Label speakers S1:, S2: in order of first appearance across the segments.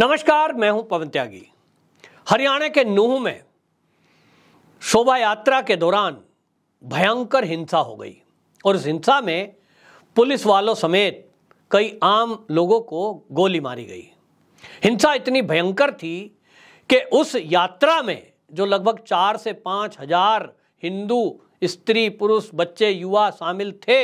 S1: नमस्कार मैं हूं पवन त्यागी हरियाणा के नूह में शोभा यात्रा के दौरान भयंकर हिंसा हो गई और उस हिंसा में पुलिस वालों समेत कई आम लोगों को गोली मारी गई हिंसा इतनी भयंकर थी कि उस यात्रा में जो लगभग चार से पाँच हजार हिंदू स्त्री पुरुष बच्चे युवा शामिल थे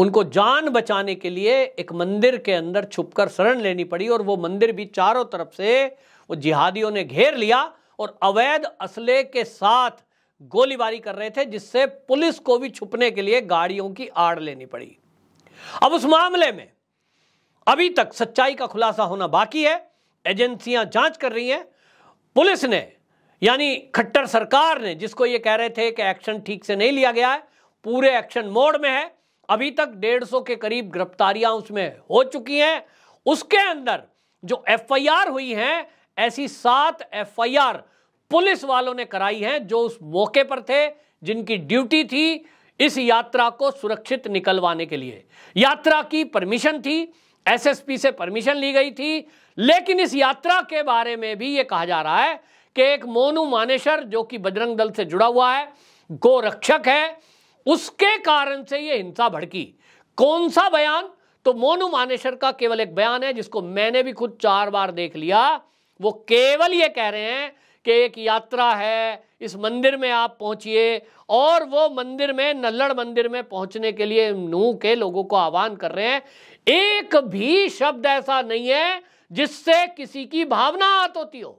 S1: उनको जान बचाने के लिए एक मंदिर के अंदर छुपकर शरण लेनी पड़ी और वो मंदिर भी चारों तरफ से वो जिहादियों ने घेर लिया और अवैध असले के साथ गोलीबारी कर रहे थे जिससे पुलिस को भी छुपने के लिए गाड़ियों की आड़ लेनी पड़ी अब उस मामले में अभी तक सच्चाई का खुलासा होना बाकी है एजेंसियां जांच कर रही हैं पुलिस ने यानी खट्टर सरकार ने जिसको ये कह रहे थे कि एक्शन ठीक से नहीं लिया गया है पूरे एक्शन मोड में है अभी तक 150 के करीब गिरफ्तारियां उसमें हो चुकी हैं उसके अंदर जो एफआईआर हुई हैं ऐसी सात एफआईआर पुलिस वालों ने कराई हैं जो उस मौके पर थे जिनकी ड्यूटी थी इस यात्रा को सुरक्षित निकलवाने के लिए यात्रा की परमिशन थी एसएसपी से परमिशन ली गई थी लेकिन इस यात्रा के बारे में भी यह कहा जा रहा है कि एक मोनू मानेश्वर जो कि बजरंग दल से जुड़ा हुआ है गोरक्षक है उसके कारण से ये हिंसा भड़की कौन सा बयान तो मोनू मानेश्वर का केवल एक बयान है जिसको मैंने भी खुद चार बार देख लिया वो केवल ये कह रहे हैं कि एक यात्रा है इस मंदिर में आप पहुंचिए और वो मंदिर में नल्लड़ मंदिर में पहुंचने के लिए नू के लोगों को आह्वान कर रहे हैं एक भी शब्द ऐसा नहीं है जिससे किसी की भावना आत होती हो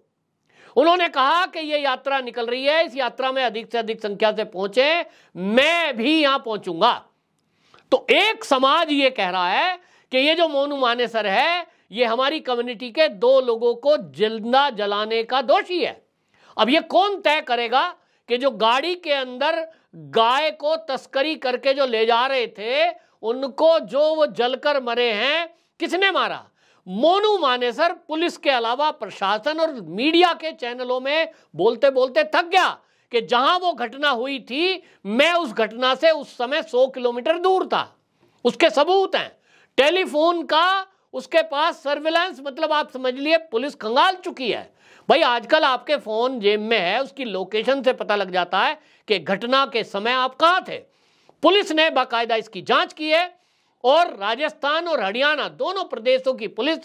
S1: उन्होंने कहा कि ये यात्रा निकल रही है इस यात्रा में अधिक से अधिक संख्या से पहुंचे मैं भी यहां पहुंचूंगा तो एक समाज ये कह रहा है कि ये जो मोनू मानेसर है ये हमारी कम्युनिटी के दो लोगों को जिंदा जलाने का दोषी है अब ये कौन तय करेगा कि जो गाड़ी के अंदर गाय को तस्करी करके जो ले जा रहे थे उनको जो वो जलकर मरे हैं किसने मारा मोनू मानेसर पुलिस के अलावा प्रशासन और मीडिया के चैनलों में बोलते बोलते थक गया कि जहां वो घटना हुई थी मैं उस घटना से उस समय 100 किलोमीटर दूर था उसके सबूत हैं टेलीफोन का उसके पास सर्विलांस मतलब आप समझ लिए पुलिस खंगाल चुकी है भाई आजकल आपके फोन जेब में है उसकी लोकेशन से पता लग जाता है कि घटना के समय आप कहां थे पुलिस ने बाकायदा इसकी जांच की है और राजस्थान और हरियाणा दोनों प्रदेशों की पुलिस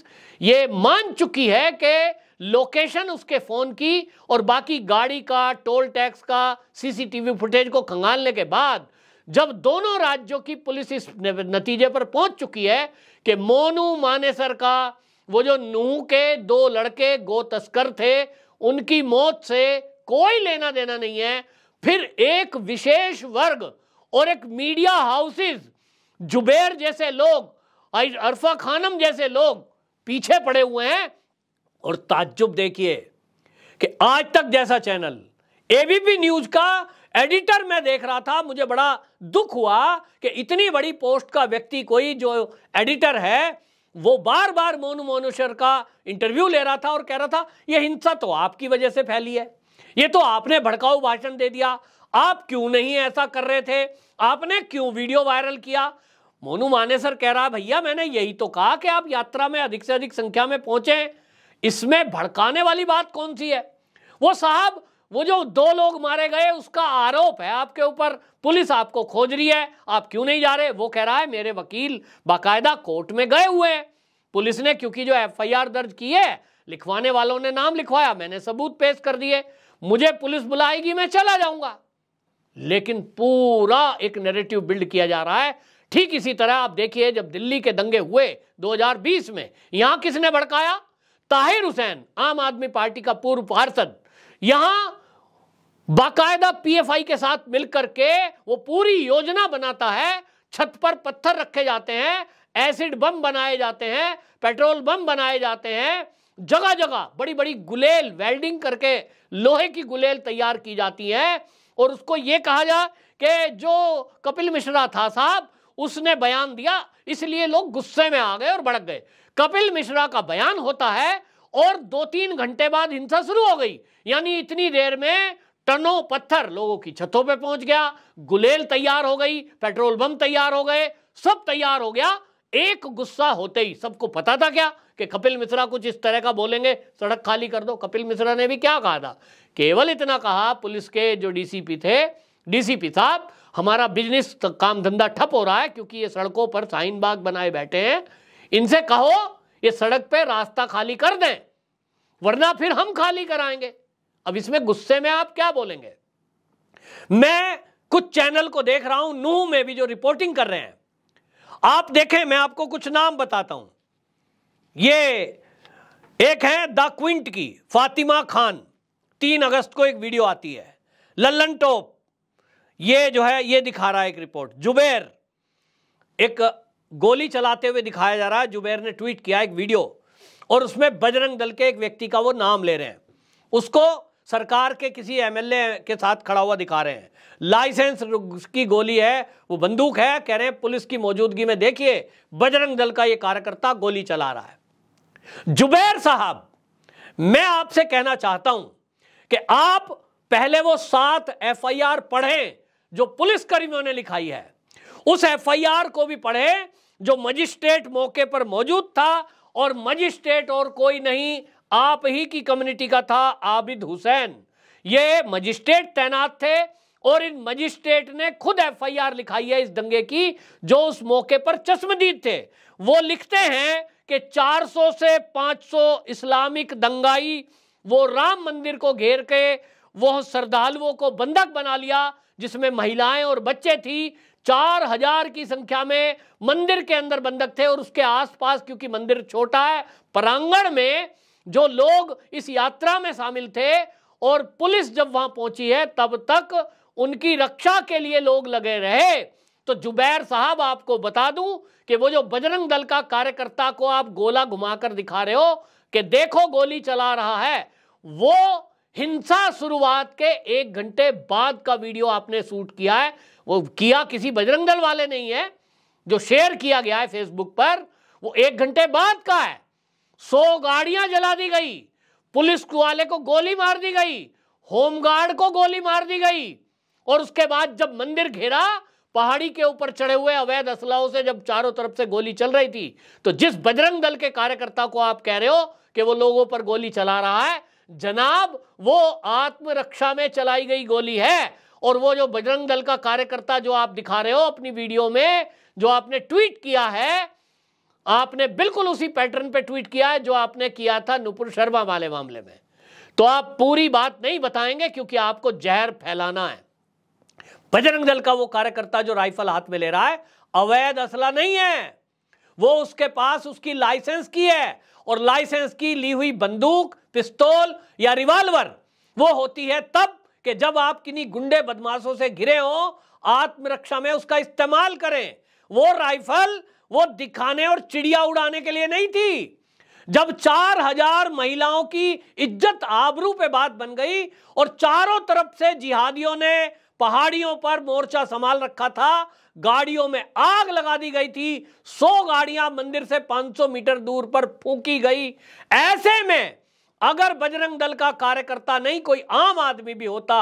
S1: ये मान चुकी है कि लोकेशन उसके फ़ोन की और बाकी गाड़ी का टोल टैक्स का सीसीटीवी फुटेज को खंगालने के बाद जब दोनों राज्यों की पुलिस इस नतीजे पर पहुंच चुकी है कि मोनू मानेसर का वो जो नूह के दो लड़के गो तस्कर थे उनकी मौत से कोई लेना देना नहीं है फिर एक विशेष वर्ग और एक मीडिया हाउसेज़ जुबेर जैसे लोग अरफा खानम जैसे लोग पीछे पड़े हुए हैं और ताज्जुब देखिए कि आज तक जैसा चैनल एबीपी न्यूज का एडिटर मैं देख रहा था मुझे बड़ा दुख हुआ कि इतनी बड़ी पोस्ट का व्यक्ति कोई जो एडिटर है वो बार बार मोनू मोनुशर का इंटरव्यू ले रहा था और कह रहा था ये हिंसा तो आपकी वजह से फैली है ये तो आपने भड़काऊ भाषण दे दिया आप क्यों नहीं ऐसा कर रहे थे आपने क्यों वीडियो वायरल किया मोनू मानेसर कह रहा है भैया मैंने यही तो कहा कि आप यात्रा में अधिक से अधिक संख्या में पहुंचे इसमें भड़काने वाली बात कौन सी है वो साहब वो जो दो लोग मारे गए उसका आरोप है आपके ऊपर पुलिस आपको खोज रही है आप क्यों नहीं जा रहे वो कह रहा है मेरे वकील बाकायदा कोर्ट में गए हुए हैं पुलिस ने क्योंकि जो एफआईआर दर्ज की है लिखवाने वालों ने नाम लिखवाया मैंने सबूत पेश कर दिए मुझे पुलिस बुलाएगी मैं चला जाऊंगा लेकिन पूरा एक नेरेटिव बिल्ड किया जा रहा है ठीक इसी तरह आप देखिए जब दिल्ली के दंगे हुए 2020 में यहां किसने भड़काया ताहिर हुसैन आम आदमी पार्टी का पूर्व पार्षद यहां बाकायदा पीएफआई के साथ मिलकर के वो पूरी योजना बनाता है छत पर पत्थर रखे जाते हैं एसिड बम बनाए जाते हैं पेट्रोल बम बनाए जाते हैं जगह जगह बड़ी बड़ी गुलेल वेल्डिंग करके लोहे की गुलेल तैयार की जाती है और उसको ये कहा जा कि जो कपिल मिश्रा था साहब उसने बयान दिया इसलिए लोग गुस्से में आ गए और भड़क गए कपिल मिश्रा का बयान होता है और दो तीन घंटे बाद हिंसा शुरू हो गई यानी इतनी देर में टनों पत्थर लोगों की छतों पे पहुंच गया गुलेल तैयार हो गई पेट्रोल बम तैयार हो गए सब तैयार हो गया एक गुस्सा होते ही सबको पता था क्या कि कपिल मिश्रा कुछ इस तरह का बोलेंगे सड़क खाली कर दो कपिल मिश्रा ने भी क्या कहा था केवल इतना कहा पुलिस के जो डीसीपी थे डीसीपी साहब हमारा बिजनेस काम धंधा ठप हो रहा है क्योंकि ये सड़कों पर साइन बाग बनाए बैठे हैं इनसे कहो ये सड़क पे रास्ता खाली कर दें वरना फिर हम खाली कराएंगे अब इसमें गुस्से में आप क्या बोलेंगे मैं कुछ चैनल को देख रहा हूं नूह में भी जो रिपोर्टिंग कर रहे हैं आप देखें मैं आपको कुछ नाम बताता हूं ये एक है द क्विंट की फातिमा खान तीन अगस्त को एक वीडियो आती है लल्लन टॉप ये जो है ये दिखा रहा है एक रिपोर्ट जुबैर एक गोली चलाते हुए दिखाया जा रहा है जुबैर ने ट्वीट किया एक वीडियो और उसमें बजरंग दल के एक व्यक्ति का वो नाम ले रहे हैं उसको सरकार के किसी एमएलए के साथ खड़ा हुआ दिखा रहे हैं लाइसेंस की गोली है वो बंदूक है कह रहे हैं पुलिस की मौजूदगी में देखिए बजरंग दल का ये कार्यकर्ता गोली चला रहा है जुबैर साहब मैं आपसे कहना चाहता हूं कि आप पहले वो सात एफआईआर पढ़ें जो पुलिस कर्मियों ने लिखाई है उस एफआईआर को भी पढ़े जो मजिस्ट्रेट मौके पर मौजूद था और मजिस्ट्रेट और कोई नहीं आप ही की कम्युनिटी का था आबिद हुसैन ये मजिस्ट्रेट तैनात थे और इन मजिस्ट्रेट ने खुद एफआईआर लिखाई है इस दंगे की जो उस मौके पर चश्मदीद थे वो लिखते हैं कि 400 से 500 इस्लामिक दंगाई वो राम मंदिर को घेर के वो श्रद्धालुओं को बंधक बना लिया जिसमें महिलाएं और बच्चे थी चार हजार की संख्या में मंदिर के अंदर बंधक थे और उसके आसपास क्योंकि मंदिर छोटा है प्रांगण में जो लोग इस यात्रा में शामिल थे और पुलिस जब वहां पहुंची है तब तक उनकी रक्षा के लिए लोग लगे रहे तो जुबैर साहब आपको बता दूं कि वो जो बजरंग दल का कार्यकर्ता को आप गोला घुमाकर दिखा रहे हो कि देखो गोली चला रहा है वो हिंसा शुरुआत के एक घंटे बाद का वीडियो आपने शूट किया है वो किया किसी बजरंग दल वाले नहीं है जो शेयर किया गया है फेसबुक पर वो एक घंटे बाद का है सौ गाड़ियां जला दी गई पुलिस वाले को गोली मार दी गई होमगार्ड को गोली मार दी गई और उसके बाद जब मंदिर घेरा पहाड़ी के ऊपर चढ़े हुए अवैध असलाओं से जब चारों तरफ से गोली चल रही थी तो जिस बजरंग दल के कार्यकर्ता को आप कह रहे हो कि वो लोगों पर गोली चला रहा है जनाब वो आत्मरक्षा में चलाई गई गोली है और वो जो बजरंग दल का कार्यकर्ता जो आप दिखा रहे हो अपनी वीडियो में जो आपने ट्वीट किया है आपने बिल्कुल उसी पैटर्न पे ट्वीट किया है जो आपने किया था नुपुर शर्मा वाले मामले में तो आप पूरी बात नहीं बताएंगे क्योंकि आपको जहर फैलाना है बजरंग दल का वो कार्यकर्ता जो राइफल हाथ में ले रहा है अवैध असला नहीं है वो उसके पास उसकी लाइसेंस की है और लाइसेंस की ली हुई बंदूक पिस्तौल या रिवाल्वर वो होती है तब कि जब आप किन्हीं गुंडे बदमाशों से घिरे हो आत्मरक्षा में उसका इस्तेमाल करें वो राइफल वो दिखाने और चिड़िया उड़ाने के लिए नहीं थी जब चार हजार महिलाओं की इज्जत आबरू पे बात बन गई और चारों तरफ से जिहादियों ने पहाड़ियों पर मोर्चा संभाल रखा था गाड़ियों में आग लगा दी गई थी 100 गाड़ियां मंदिर से 500 मीटर दूर पर फूकी गई ऐसे में अगर बजरंग दल का कार्यकर्ता नहीं कोई आम आदमी भी होता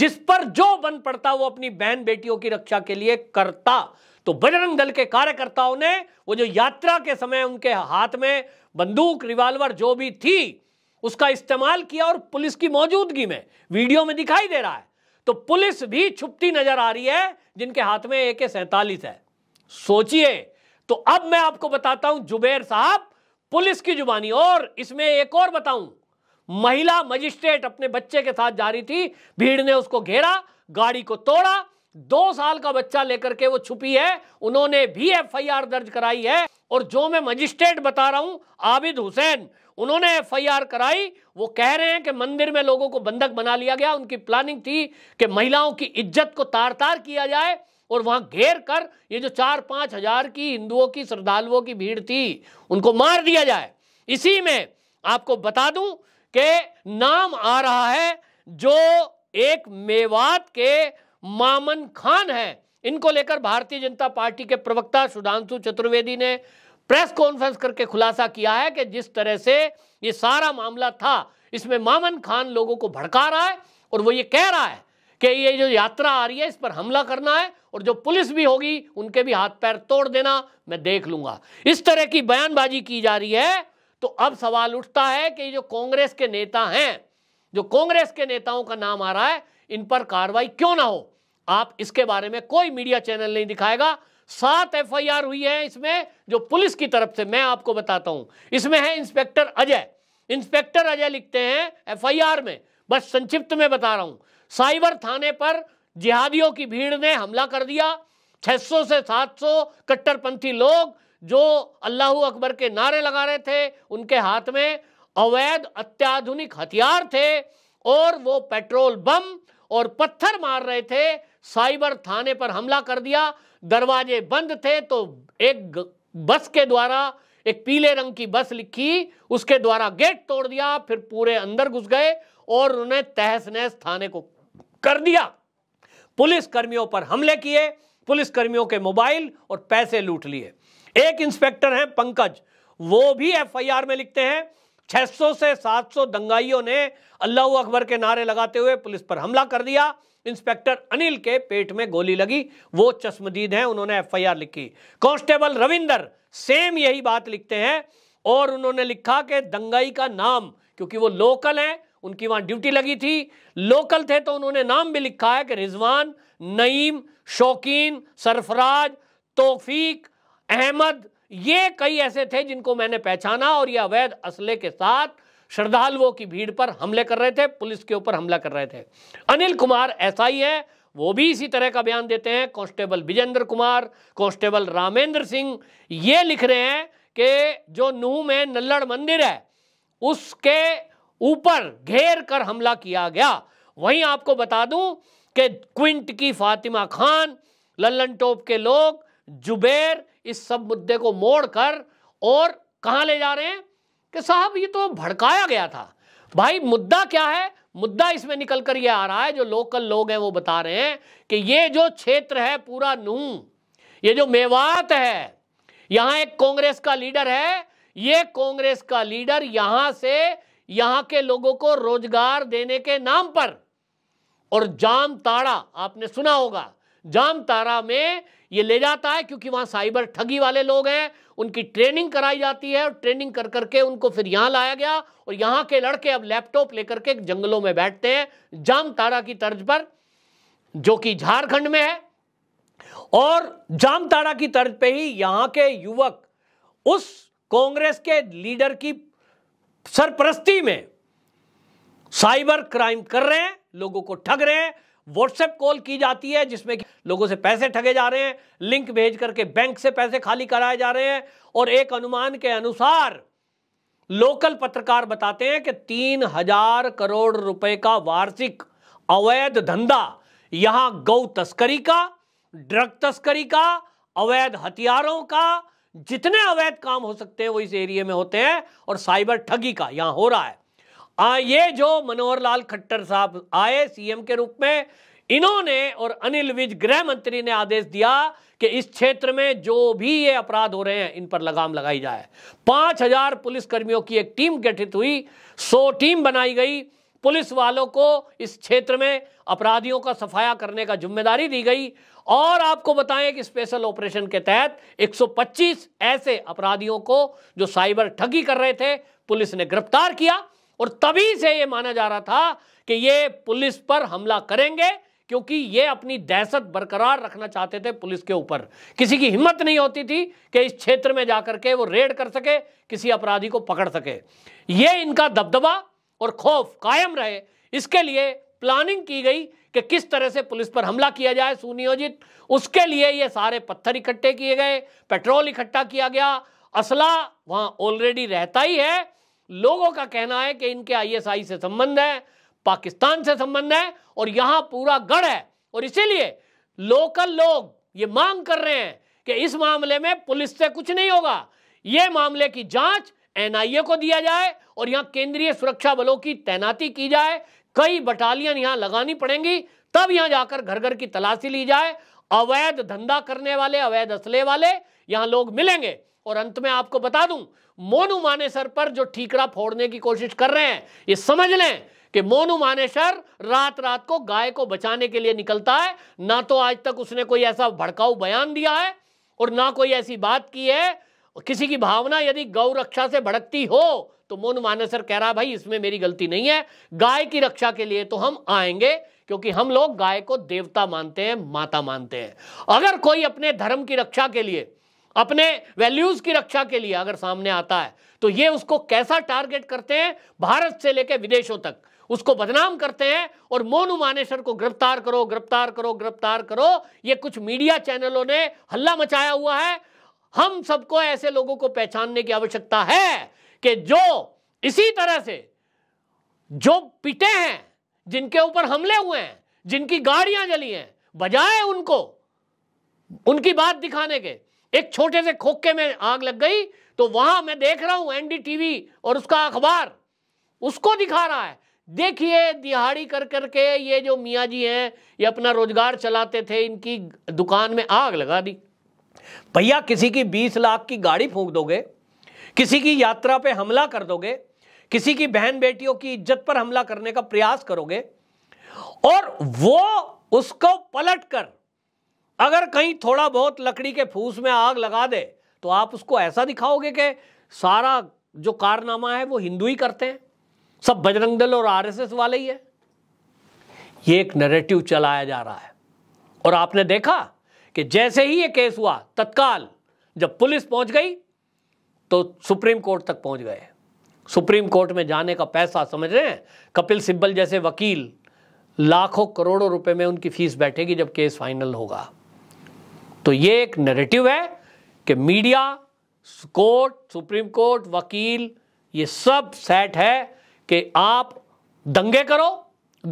S1: जिस पर जो बन पड़ता वो अपनी बहन बेटियों की रक्षा के लिए करता तो बजरंग दल के कार्यकर्ताओं ने वो जो यात्रा के समय उनके हाथ में बंदूक रिवाल्वर जो भी थी उसका इस्तेमाल किया और पुलिस की मौजूदगी में वीडियो में दिखाई दे रहा है तो पुलिस भी छुपती नजर आ रही है जिनके हाथ में एके सैतालीस है सोचिए तो अब मैं आपको बताता हूं जुबेर साहब पुलिस की जुबानी और इसमें एक और बताऊं महिला मजिस्ट्रेट अपने बच्चे के साथ जा रही थी भीड़ ने उसको घेरा गाड़ी को तोड़ा दो साल का बच्चा लेकर के वो छुपी है उन्होंने भी एफआईआर दर्ज कराई है और जो मैं मजिस्ट्रेट बता रहा हूं आबिद हुसैन उन्होंने एफ कराई वो कह रहे हैं कि मंदिर में लोगों को बंधक बना लिया गया उनकी प्लानिंग थी कि महिलाओं की इज्जत को तार तार किया जाए और वहां घेर कर ये जो चार पांच हजार की हिंदुओं की श्रद्धालुओं की भीड़ थी उनको मार दिया जाए इसी में आपको बता दूं कि नाम आ रहा है जो एक मेवात के मामन खान है इनको लेकर भारतीय जनता पार्टी के प्रवक्ता सुधांशु चतुर्वेदी ने प्रेस कॉन्फ्रेंस करके खुलासा किया है कि जिस तरह से ये सारा मामला था इसमें मामन खान लोगों को भड़का रहा है और वो ये कह रहा है कि ये जो यात्रा आ रही है इस पर हमला करना है और जो पुलिस भी होगी उनके भी हाथ पैर तोड़ देना मैं देख लूंगा इस तरह की बयानबाजी की जा रही है तो अब सवाल उठता है कि जो कांग्रेस के नेता हैं जो कांग्रेस के नेताओं का नाम आ रहा है इन पर कार्रवाई क्यों ना हो आप इसके बारे में कोई मीडिया चैनल नहीं दिखाएगा सात एफआईआर हुई है इसमें जो पुलिस की तरफ से मैं आपको बताता हूं इसमें है इंस्पेक्टर अजय इंस्पेक्टर अजय लिखते हैं एफआईआर में बस संक्षिप्त में बता रहा हूं साइबर थाने पर जिहादियों की भीड़ ने हमला कर दिया 600 से 700 कट्टरपंथी लोग जो अल्लाह अकबर के नारे लगा रहे थे उनके हाथ में अवैध अत्याधुनिक हथियार थे और वो पेट्रोल बम और पत्थर मार रहे थे साइबर थाने पर हमला कर दिया दरवाजे बंद थे तो एक बस के द्वारा एक पीले रंग की बस लिखी उसके द्वारा गेट तोड़ दिया फिर पूरे अंदर घुस गए और उन्हें तहस नहस थाने को कर दिया पुलिस कर्मियों पर हमले किए पुलिस कर्मियों के मोबाइल और पैसे लूट लिए एक इंस्पेक्टर हैं पंकज वो भी एफआईआर में लिखते हैं 600 से 700 दंगाइयों ने अल्लाह अकबर के नारे लगाते हुए पुलिस पर हमला कर दिया इंस्पेक्टर अनिल के पेट में गोली लगी वो चश्मदीद हैं उन्होंने एफआईआर लिखी कांस्टेबल रविंदर सेम यही बात लिखते हैं और उन्होंने लिखा कि दंगाई का नाम क्योंकि वो लोकल हैं उनकी वहां ड्यूटी लगी थी लोकल थे तो उन्होंने नाम भी लिखा है कि रिजवान नईम शौकीन सरफराज तोफीक अहमद ये कई ऐसे थे जिनको मैंने पहचाना और ये अवैध असले के साथ श्रद्धालुओं की भीड़ पर हमले कर रहे थे पुलिस के ऊपर हमला कर रहे थे अनिल कुमार ऐसा ही है वो भी इसी तरह का बयान देते हैं कांस्टेबल विजेंद्र कुमार कांस्टेबल रामेंद्र सिंह ये लिख रहे हैं कि जो नूह में नल्लड़ मंदिर है उसके ऊपर घेर कर हमला किया गया वहीं आपको बता दूं कि क्विंट की फातिमा खान लल्लन टोप के लोग जुबेर इस सब मुद्दे को मोड़कर और कहां ले जा रहे हैं कि साहब ये तो भड़काया गया था भाई मुद्दा क्या है मुद्दा इसमें निकल कर ये आ रहा है जो लोकल लोग हैं वो बता रहे हैं कि ये जो क्षेत्र है पूरा नू ये जो मेवात है यहां एक कांग्रेस का लीडर है ये कांग्रेस का लीडर यहां से यहां के लोगों को रोजगार देने के नाम पर और जाम ताड़ा आपने सुना होगा जामतारा में ये ले जाता है क्योंकि वहां साइबर ठगी वाले लोग हैं उनकी ट्रेनिंग कराई जाती है और ट्रेनिंग कर करके उनको फिर यहां लाया गया और यहां के लड़के अब लैपटॉप लेकर के जंगलों में बैठते हैं जामतारा की तर्ज पर जो कि झारखंड में है और जामताड़ा की तर्ज पे ही यहां के युवक उस कांग्रेस के लीडर की सरपरस्ती में साइबर क्राइम कर रहे हैं लोगों को ठग रहे हैं व्हाट्सएप कॉल की जाती है जिसमें लोगों से पैसे ठगे जा रहे हैं लिंक भेज करके बैंक से पैसे खाली कराए जा रहे हैं और एक अनुमान के अनुसार लोकल पत्रकार बताते हैं कि तीन हजार करोड़ रुपए का वार्षिक अवैध धंधा यहां गौ तस्करी का ड्रग तस्करी का अवैध हथियारों का जितने अवैध काम हो सकते हैं वो इस एरिया में होते हैं और साइबर ठगी का यहां हो रहा है आ ये जो मनोहर लाल खट्टर साहब आए सीएम के रूप में इन्होंने और अनिल विज गृह मंत्री ने आदेश दिया कि इस क्षेत्र में जो भी ये अपराध हो रहे हैं इन पर लगाम लगाई जाए पांच हजार पुलिसकर्मियों की एक टीम गठित हुई सौ टीम बनाई गई पुलिस वालों को इस क्षेत्र में अपराधियों का सफाया करने का जिम्मेदारी दी गई और आपको बताएं कि स्पेशल ऑपरेशन के तहत 125 ऐसे अपराधियों को जो साइबर ठगी कर रहे थे पुलिस ने गिरफ्तार किया और तभी से यह माना जा रहा था कि ये पुलिस पर हमला करेंगे क्योंकि ये अपनी दहशत बरकरार रखना चाहते थे पुलिस के ऊपर किसी की हिम्मत नहीं होती थी कि इस क्षेत्र में जाकर के वो रेड कर सके किसी अपराधी को पकड़ सके ये इनका दबदबा और खौफ कायम रहे इसके लिए प्लानिंग की गई कि किस तरह से पुलिस पर हमला किया जाए सुनियोजित उसके लिए ये सारे पत्थर इकट्ठे किए गए पेट्रोल इकट्ठा किया गया असला वहां ऑलरेडी रहता ही है लोगों का कहना है कि इनके आईएसआई से संबंध है पाकिस्तान से संबंध है और यहां पूरा गढ़ है और इसीलिए लोकल लोग ये मांग कर रहे हैं कि इस मामले में पुलिस से कुछ नहीं होगा ये मामले की जांच एनआईए को दिया जाए और यहां केंद्रीय सुरक्षा बलों की तैनाती की जाए कई बटालियन यहां लगानी पड़ेंगी तब यहां जाकर घर घर की तलाशी ली जाए अवैध धंधा करने वाले अवैध असले वाले यहां लोग मिलेंगे और अंत में आपको बता दूं मोनू मानेसर पर जो ठीकरा फोड़ने की कोशिश कर रहे हैं ये समझ लें कि मोनू मानेसर रात रात को गाय को बचाने के लिए निकलता है ना तो आज तक उसने कोई ऐसा भड़काऊ बयान दिया है और ना कोई ऐसी बात की है किसी की भावना यदि गौ रक्षा से भड़कती हो तो मोनू मानेसर कह रहा भाई इसमें मेरी गलती नहीं है गाय की रक्षा के लिए तो हम आएंगे क्योंकि हम लोग गाय को देवता मानते हैं माता मानते हैं अगर कोई अपने धर्म की रक्षा के लिए अपने वैल्यूज की रक्षा के लिए अगर सामने आता है तो ये उसको कैसा टारगेट करते हैं भारत से लेकर विदेशों तक उसको बदनाम करते हैं और मोनू मानेसर को गिरफ्तार करो गिरफ्तार करो गिरफ्तार करो ये कुछ मीडिया चैनलों ने हल्ला मचाया हुआ है हम सबको ऐसे लोगों को पहचानने की आवश्यकता है कि जो इसी तरह से जो पिटे हैं जिनके ऊपर हमले हुए हैं जिनकी गाड़ियां जली हैं बजाय उनको उनकी बात दिखाने के एक छोटे से खोखे में आग लग गई तो वहां मैं देख रहा हूं एनडीटीवी और उसका अखबार उसको दिखा रहा है देखिए दिहाड़ी कर करके ये जो मियाँ जी हैं ये अपना रोजगार चलाते थे इनकी दुकान में आग लगा दी भैया किसी की बीस लाख की गाड़ी फूंक दोगे किसी की यात्रा पे हमला कर दोगे किसी की बहन बेटियों की इज्जत पर हमला करने का प्रयास करोगे और वो उसको पलट कर अगर कहीं थोड़ा बहुत लकड़ी के फूस में आग लगा दे तो आप उसको ऐसा दिखाओगे कि सारा जो कारनामा है वो हिंदू ही करते हैं सब बजरंग दल और आरएसएस वाले ही है ये एक नरेटिव चलाया जा रहा है और आपने देखा कि जैसे ही ये केस हुआ तत्काल जब पुलिस पहुंच गई तो सुप्रीम कोर्ट तक पहुंच गए सुप्रीम कोर्ट में जाने का पैसा समझ रहे हैं कपिल सिब्बल जैसे वकील लाखों करोड़ों रुपए में उनकी फीस बैठेगी जब केस फाइनल होगा तो ये एक नरेटिव है कि मीडिया कोर्ट सुप्रीम कोर्ट वकील ये सब सेट है कि आप दंगे करो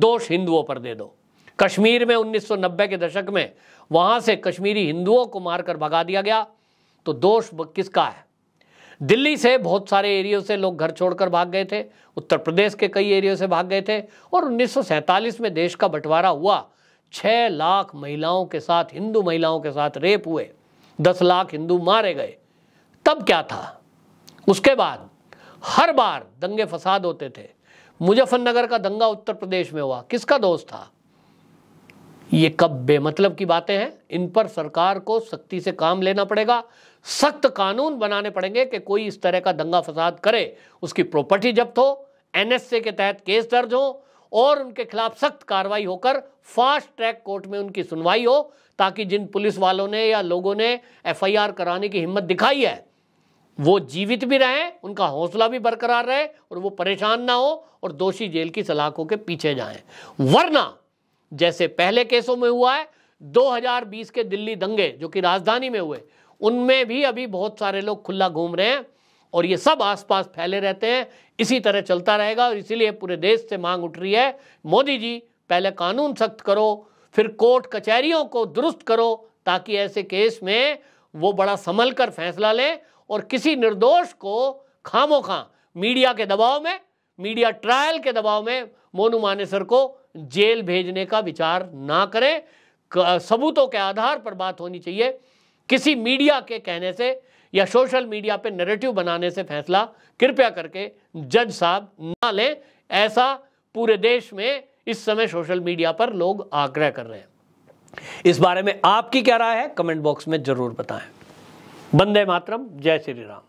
S1: दोष हिंदुओं पर दे दो कश्मीर में 1990 के दशक में वहां से कश्मीरी हिंदुओं को मारकर भगा दिया गया तो दोष किसका है दिल्ली से बहुत सारे एरियो से लोग घर छोड़कर भाग गए थे उत्तर प्रदेश के कई एरियो से भाग गए थे और उन्नीस में देश का बंटवारा हुआ छः लाख महिलाओं के साथ हिंदू महिलाओं के साथ रेप हुए दस लाख हिंदू मारे गए तब क्या था उसके बाद हर बार दंगे फसाद होते थे मुजफ्फरनगर का दंगा उत्तर प्रदेश में हुआ किसका दोष था ये कब बेमतलब की बातें हैं इन पर सरकार को सख्ती से काम लेना पड़ेगा सख्त कानून बनाने पड़ेंगे कि कोई इस तरह का दंगा फसाद करे उसकी प्रॉपर्टी जब्त हो एनएसए के तहत केस दर्ज हो और उनके खिलाफ सख्त कार्रवाई होकर फास्ट ट्रैक कोर्ट में उनकी सुनवाई हो ताकि जिन पुलिस वालों ने या लोगों ने एफआईआर कराने की हिम्मत दिखाई है वो जीवित भी रहें उनका हौसला भी बरकरार रहे और वो परेशान ना हो और दोषी जेल की सलाखों के पीछे जाएं वरना जैसे पहले केसों में हुआ है 2020 के दिल्ली दंगे जो कि राजधानी में हुए उनमें भी अभी बहुत सारे लोग खुला घूम रहे हैं और ये सब आसपास फैले रहते हैं इसी तरह चलता रहेगा और इसीलिए पूरे देश से मांग उठ रही है मोदी जी पहले कानून सख्त करो फिर कोर्ट कचहरियों को दुरुस्त करो ताकि ऐसे केस में वो बड़ा संभल कर फैसला लें और किसी निर्दोष को खामो खां मीडिया के दबाव में मीडिया ट्रायल के दबाव में मोनू मानेसर को जेल भेजने का विचार ना करें सबूतों के आधार पर बात होनी चाहिए किसी मीडिया के कहने से या सोशल मीडिया पे नैरेटिव बनाने से फैसला कृपया करके जज साहब ना लें ऐसा पूरे देश में इस समय सोशल मीडिया पर लोग आग्रह कर रहे हैं इस बारे में आपकी क्या राय है कमेंट बॉक्स में जरूर बताएं बंदे मातरम जय श्री राम